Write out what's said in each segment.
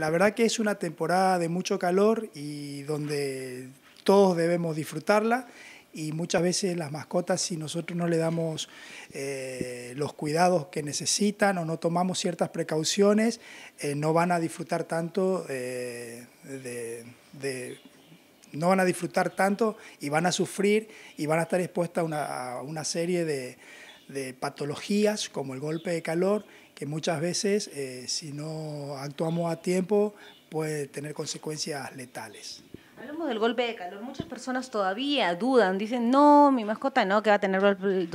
La verdad que es una temporada de mucho calor y donde todos debemos disfrutarla y muchas veces las mascotas, si nosotros no le damos eh, los cuidados que necesitan o no tomamos ciertas precauciones, eh, no van a disfrutar tanto eh, de, no van a disfrutar tanto y van a sufrir y van a estar expuestas a una, serie de patologías como el golpe de calor que muchas veces, eh, si no actuamos a tiempo, puede tener consecuencias letales. Hablamos del golpe de calor. Muchas personas todavía dudan, dicen, no, mi mascota no, que va a tener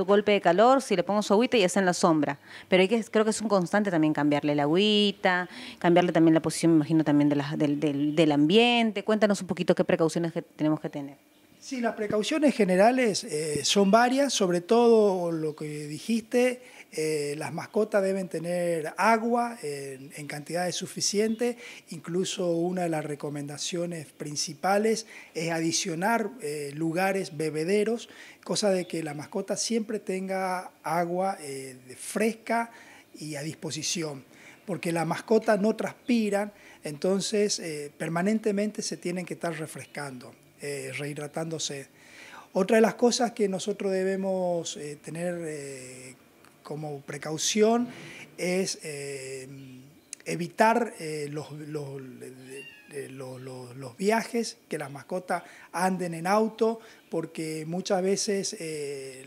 golpe de calor si le pongo su agüita y está en la sombra. Pero hay que, creo que es un constante también cambiarle la agüita, cambiarle también la posición, me imagino, también de del, ambiente. Cuéntanos un poquito qué precauciones que tenemos que tener. Sí, las precauciones generales eh, son varias, sobre todo lo que dijiste, eh, las mascotas deben tener agua en, cantidades suficientes, incluso una de las recomendaciones principales es adicionar eh, lugares bebederos, cosa de que la mascota siempre tenga agua eh, fresca y a disposición, porque las mascotas no transpiran, entonces permanentemente se tienen que estar refrescando, rehidratándose. Otra de las cosas que nosotros debemos tener como precaución es eh, evitar eh, los, los, viajes, que las mascotas anden en auto, porque muchas veces... Eh,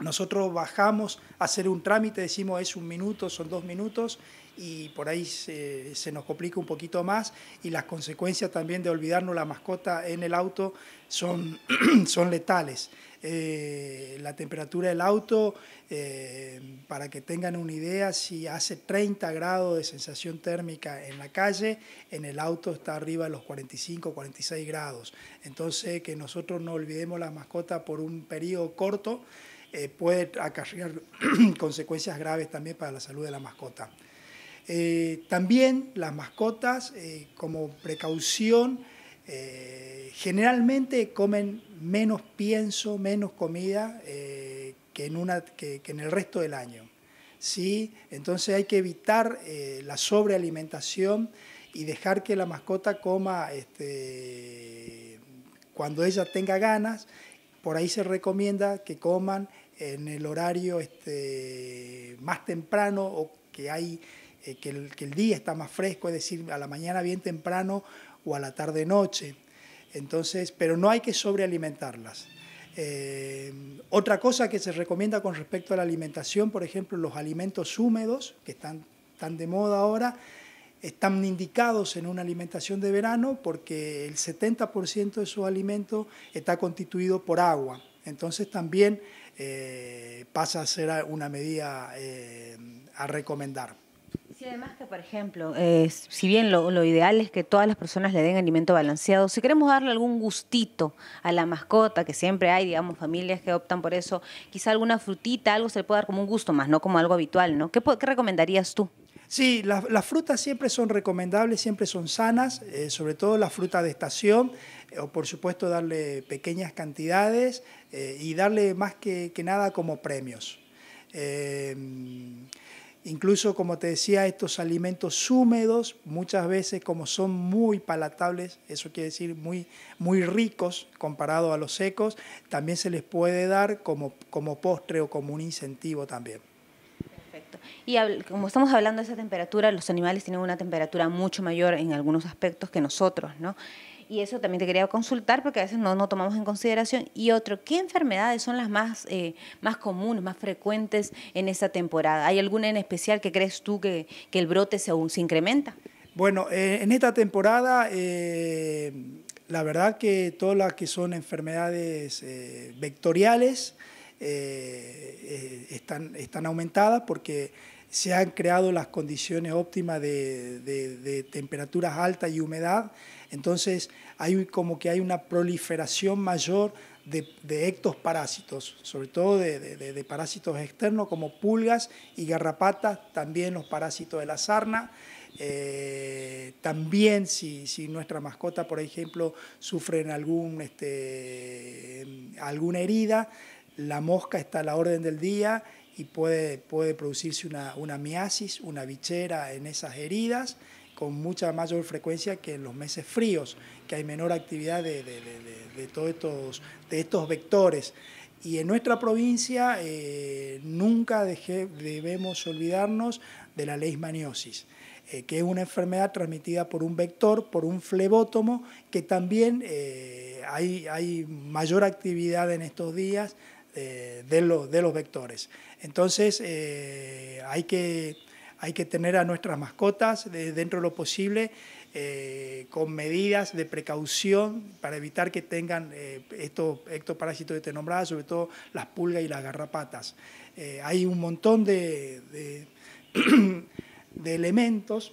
nosotros bajamos a hacer un trámite, decimos es un minuto, son dos minutos, y por ahí se, nos complica un poquito más y las consecuencias también de olvidarnos la mascota en el auto son, son letales. Eh, la temperatura del auto, eh, para que tengan una idea, si hace 30 grados de sensación térmica en la calle, en el auto está arriba de los 45, 46 grados. Entonces, que nosotros no olvidemos la mascota por un periodo corto. Eh, puede acarrear consecuencias graves también para la salud de la mascota. Eh, también las mascotas, eh, como precaución, generalmente comen menos pienso, menos comida que en, una, que, en el resto del año. ¿sí? Entonces hay que evitar la sobrealimentación y dejar que la mascota coma este, cuando ella tenga ganas por ahí se recomienda que coman en el horario este, más temprano o que, hay, eh, que, el, día está más fresco, es decir, a la mañana bien temprano o a la tarde-noche. Entonces, pero no hay que sobrealimentarlas. Eh, otra cosa que se recomienda con respecto a la alimentación, por ejemplo, los alimentos húmedos, que están tan de moda ahora, están indicados en una alimentación de verano porque el 70% de su alimento está constituido por agua. Entonces también eh, pasa a ser una medida eh, a recomendar. Si además que, por ejemplo, eh, si bien lo, ideal es que todas las personas le den alimento balanceado, si queremos darle algún gustito a la mascota, que siempre hay, digamos, familias que optan por eso, quizá alguna frutita, algo se le puede dar como un gusto más, no como algo habitual, ¿no? qué recomendarías tú? Sí, las frutas siempre son recomendables, siempre son sanas, eh, sobre todo la fruta de estación, eh, o por supuesto darle pequeñas cantidades eh, y darle más que, nada como premios. Em, incluso, como te decía, estos alimentos húmedos, muchas veces como son muy palatables, eso quiere decir muy, muy ricos comparado a los secos, también se les puede dar como postre o como un incentivo también. Y como estamos hablando de esa temperatura, los animales tienen una temperatura mucho mayor en algunos aspectos que nosotros, ¿no? Y eso también te quería consultar porque a veces no, no tomamos en consideración. Y otro, ¿qué enfermedades son las más, eh, más comunes, más frecuentes en esa temporada? ¿Hay alguna en especial que crees tú que, el brote se, se incrementa? Bueno, eh, en esta temporada, eh, la verdad que todas las que son enfermedades vectoriales, eh, eh, están, aumentadas porque se han creado las condiciones óptimas de, temperaturas altas y humedad, entonces hay como que hay una proliferación mayor de, de parásitos, sobre todo de, parásitos externos como pulgas y garrapatas, también los parásitos de la sarna. Eh, también si, nuestra mascota, por ejemplo, sufre algún, este, alguna herida, la mosca está a la orden del día y puede, producirse una, miasis, una bichera en esas heridas con mucha mayor frecuencia que en los meses fríos, que hay menor actividad de, de, todos estos, vectores. Y en nuestra provincia eh, nunca debemos olvidarnos de la leishmaniosis, eh, que es una enfermedad transmitida por un vector, por un flebótomo, que también eh, hay, hay mayor actividad en estos días de, los vectores. Entonces, eh, hay, que, tener a nuestras mascotas dentro de lo posible eh, con medidas de precaución para evitar que tengan eh, estos, parásitos que te sobre todo las pulgas y las garrapatas. hay un montón de, de elementos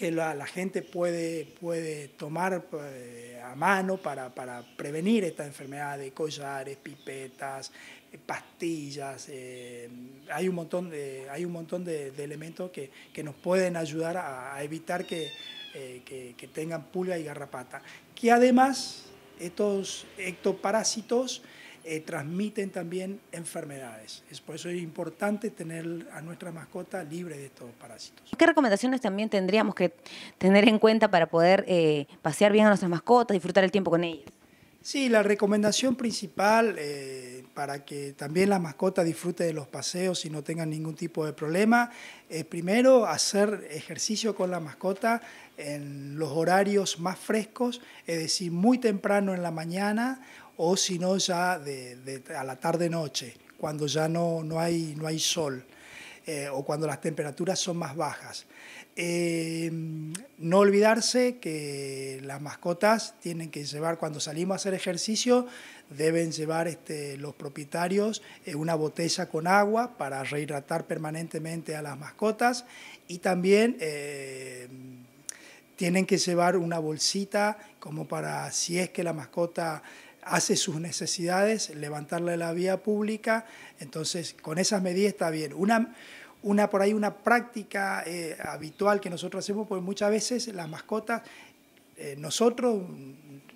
que la, gente puede, tomar eh, a mano para, prevenir esta enfermedad de collares, pipetas, eh, pastillas. Eh, hay un montón de, hay un montón de, elementos que, nos pueden ayudar a, evitar que, que tengan pulga y garrapata. Que además estos ectoparásitos eh, transmiten también enfermedades. Es por eso es importante tener a nuestra mascota libre de estos parásitos. ¿Qué recomendaciones también tendríamos que tener en cuenta para poder eh, pasear bien a nuestras mascotas, disfrutar el tiempo con ellas? Sí, la recomendación principal eh, para que también la mascota disfrute de los paseos y no tenga ningún tipo de problema es primero hacer ejercicio con la mascota en los horarios más frescos, es decir, muy temprano en la mañana o si no ya a la tarde-noche, cuando ya no, hay, no hay sol eh, o cuando las temperaturas son más bajas. Em, no olvidarse que las mascotas tienen que llevar, cuando salimos a hacer ejercicio, deben llevar este, los propietarios eh, una botella con agua para rehidratar permanentemente a las mascotas y también em, tienen que llevar una bolsita como para si es que la mascota hace sus necesidades, levantarle la vía pública, entonces con esas medidas está bien. Una, una por ahí una práctica eh, habitual que nosotros hacemos, porque muchas veces las mascotas, eh, nosotros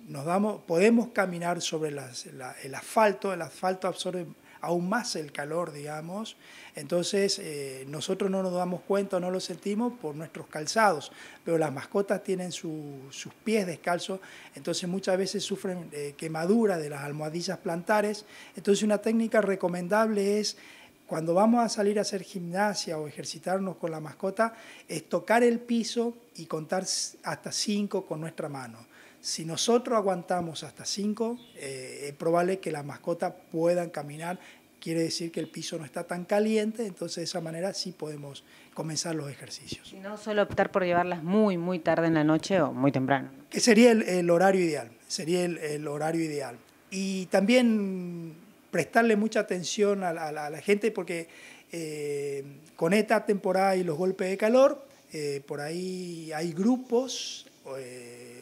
nos damos, podemos caminar sobre el asfalto, el asfalto absorbe aún más el calor, digamos. Entonces, eh, nosotros no nos damos cuenta, no lo sentimos por nuestros calzados, pero las mascotas tienen sus pies descalzos, entonces muchas veces sufren eh, quemadura de las almohadillas plantares. Entonces, una técnica recomendable es cuando vamos a salir a hacer gimnasia o ejercitarnos con la mascota, es tocar el piso y contar hasta cinco con nuestra mano. Si nosotros aguantamos hasta 5, eh, es probable que las mascotas puedan caminar. Quiere decir que el piso no está tan caliente, entonces de esa manera sí podemos comenzar los ejercicios. Y no solo optar por llevarlas muy, muy tarde en la noche o muy temprano. Que sería el, horario ideal, sería el, horario ideal. Y también prestarle mucha atención a, la gente porque eh, con esta temporada y los golpes de calor, eh, por ahí hay grupos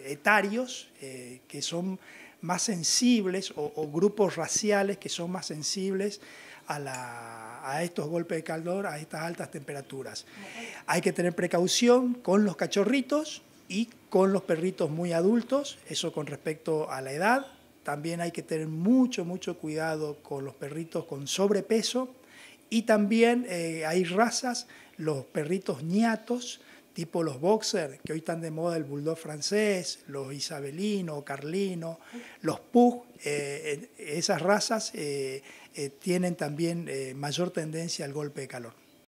etarios eh, que son más sensibles o, grupos raciales que son más sensibles a, estos golpes de calor, a estas altas temperaturas. Hay que tener precaución con los cachorritos y con los perritos muy adultos, eso con respecto a la edad. También hay que tener mucho, mucho cuidado con los perritos con sobrepeso y también eh, hay razas, los perritos ñatos, tipo los boxers, que hoy están de moda el bulldog francés, los isabelinos, carlinos, los pug, eh, esas razas eh, eh, tienen también mayor tendencia al golpe de calor.